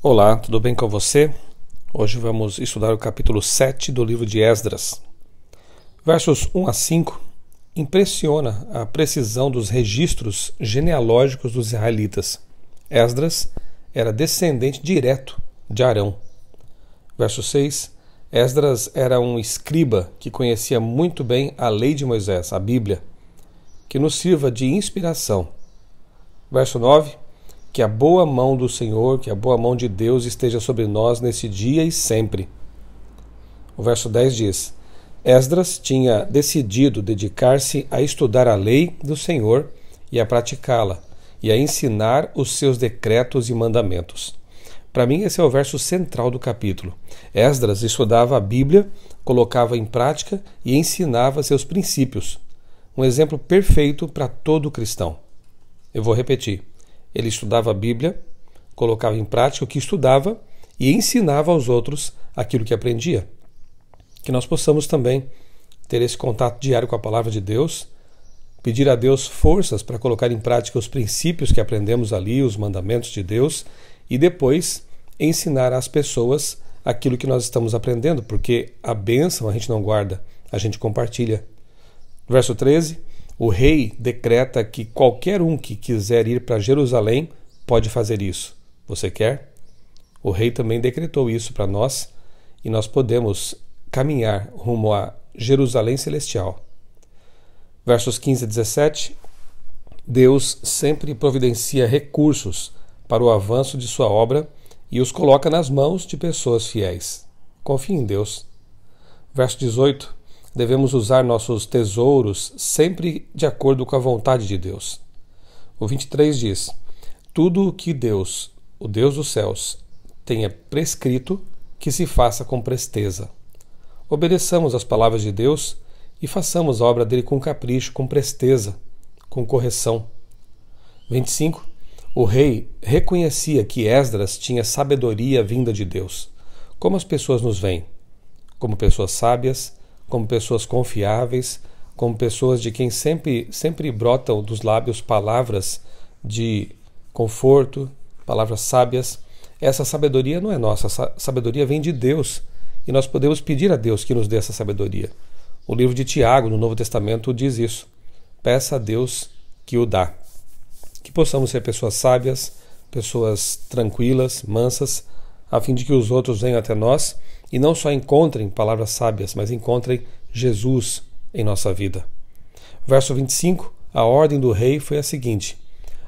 Olá, tudo bem com você? Hoje vamos estudar o capítulo 7 do livro de Esdras. Versos 1 a 5 impressiona a precisão dos registros genealógicos dos israelitas. Esdras era descendente direto de Arão. Verso 6 Esdras era um escriba que conhecia muito bem a lei de Moisés, a Bíblia, que nos sirva de inspiração. Verso 9 que a boa mão do Senhor, que a boa mão de Deus esteja sobre nós nesse dia e sempre. O verso 10 diz: Esdras tinha decidido dedicar-se a estudar a lei do Senhor e a praticá-la, e a ensinar os seus decretos e mandamentos. Para mim, esse é o verso central do capítulo. Esdras estudava a Bíblia, colocava em prática e ensinava seus princípios. Um exemplo perfeito para todo cristão. Eu vou repetir. Ele estudava a Bíblia, colocava em prática o que estudava e ensinava aos outros aquilo que aprendia. Que nós possamos também ter esse contato diário com a palavra de Deus, pedir a Deus forças para colocar em prática os princípios que aprendemos ali, os mandamentos de Deus, e depois ensinar às pessoas aquilo que nós estamos aprendendo, porque a bênção a gente não guarda, a gente compartilha. Verso 13. O rei decreta que qualquer um que quiser ir para Jerusalém pode fazer isso. Você quer? O rei também decretou isso para nós e nós podemos caminhar rumo a Jerusalém Celestial. Versos 15 e 17: Deus sempre providencia recursos para o avanço de sua obra e os coloca nas mãos de pessoas fiéis. Confie em Deus. Verso 18: devemos usar nossos tesouros sempre de acordo com a vontade de Deus. O 23 diz: Tudo o que Deus, o Deus dos céus, tenha prescrito, que se faça com presteza. Obedeçamos às palavras de Deus e façamos a obra dele com capricho, com presteza, com correção. 25. O rei reconhecia que Esdras tinha sabedoria vinda de Deus. Como as pessoas nos veem? Como pessoas sábias, como pessoas confiáveis, como pessoas de quem sempre, sempre brotam dos lábios palavras de conforto, palavras sábias. Essa sabedoria não é nossa, essa sabedoria vem de Deus e nós podemos pedir a Deus que nos dê essa sabedoria. O livro de Tiago, no Novo Testamento, diz isso. Peça a Deus que o dá. Que possamos ser pessoas sábias, pessoas tranquilas, mansas, a fim de que os outros venham até nós e não só encontrem palavras sábias, mas encontrem Jesus em nossa vida. Verso 25: A ordem do rei foi a seguinte: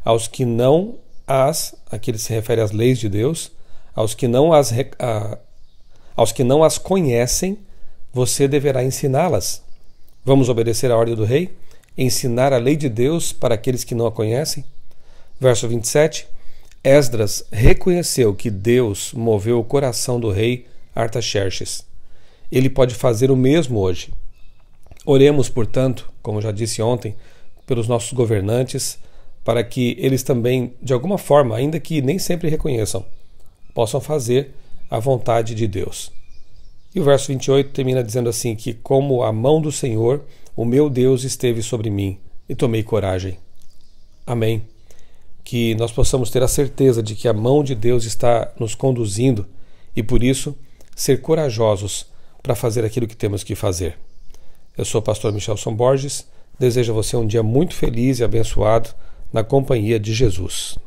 Aos que não as, aqui se refere às leis de Deus, aos que não as, a, aos que não as conhecem, você deverá ensiná-las. Vamos obedecer à ordem do rei? Ensinar a lei de Deus para aqueles que não a conhecem? Verso 27: Esdras reconheceu que Deus moveu o coração do rei Artaxerxes. Ele pode fazer o mesmo hoje. Oremos, portanto, como já disse ontem, pelos nossos governantes, para que eles também, de alguma forma, ainda que nem sempre reconheçam, possam fazer a vontade de Deus. E o verso 28 termina dizendo assim: que como a mão do Senhor, o meu Deus esteve sobre mim, e tomei coragem. Amém que nós possamos ter a certeza de que a mão de Deus está nos conduzindo e por isso ser corajosos para fazer aquilo que temos que fazer. Eu sou o pastor Michelson Borges, desejo a você um dia muito feliz e abençoado na companhia de Jesus.